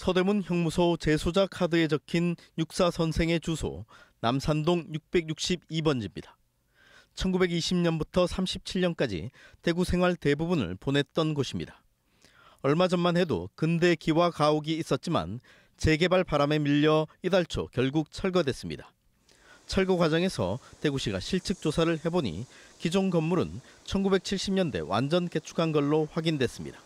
서대문 형무소 재소자 카드에 적힌 육사 선생의 주소 남산동 662번지입니다. 1920년부터 37년까지 대구 생활 대부분을 보냈던 곳입니다. 얼마 전만 해도 근대 기와 가옥이 있었지만 재개발 바람에 밀려 이달 초 결국 철거됐습니다. 철거 과정에서 대구시가 실측 조사를 해보니 기존 건물은 1970년대 완전 개축한 걸로 확인됐습니다.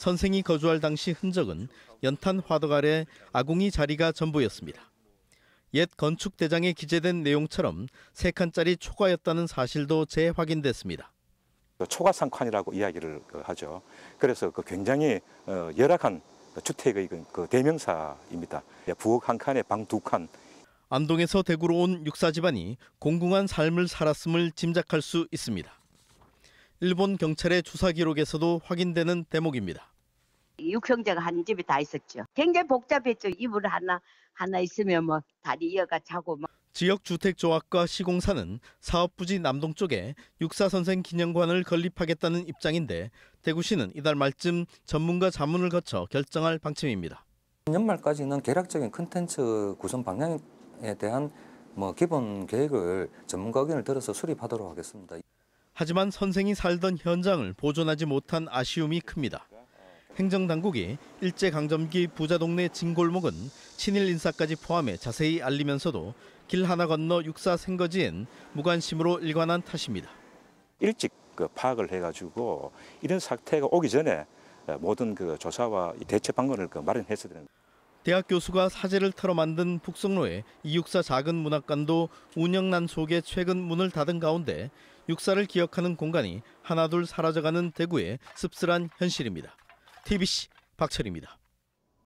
선생이 거주할 당시 흔적은 연탄 화덕 아래 아궁이 자리가 전부였습니다. 옛 건축 대장에 기재된 내용처럼 세 칸짜리 초가였다는 사실도 재확인됐습니다. 그 초가상칸이라고 이야기를 그 하죠. 그래서 그 굉장히 어, 열악한 주택의 그, 그 대명사입니다. 예, 부엌 한 칸에 방 두 칸. 안동에서 대구로 온 육사 집안이 공공한 삶을 살았음을 짐작할 수 있습니다. 일본 경찰의 조사 기록에서도 확인되는 대목입니다. 육형제가 한 집이 다 있었죠. 굉장히 복잡했죠. 이불 하나 하나 있으면 뭐 다리 이어가 자고 막. 뭐. 지역 주택 조합과 시공사는 사업부지 남동쪽에 육사 선생 기념관을 건립하겠다는 입장인데 대구시는 이달 말쯤 전문가 자문을 거쳐 결정할 방침입니다. 연말까지는 계략적인 콘텐츠 구성 방향에 대한 뭐 기본 계획을 전문가 의견을 들어서 수립하도록 하겠습니다. 하지만 선생이 살던 현장을 보존하지 못한 아쉬움이 큽니다. 행정당국이 일제강점기 부자 동네 진골목은 친일 인사까지 포함해 자세히 알리면서도 길 하나 건너 육사 생거지엔 무관심으로 일관한 탓입니다. 일찍 그 파악을 해가지고 이런 사태가 오기 전에 어, 모든 그 조사와 대처 방안을 그 마련했어야 되는. 대학 교수가 사제를 털어 만든 북성로의 이육사 작은 문학관도 운영난 속에 최근 문을 닫은 가운데 육사를 기억하는 공간이 하나둘 사라져가는 대구의 씁쓸한 현실입니다. TBC 박철입니다.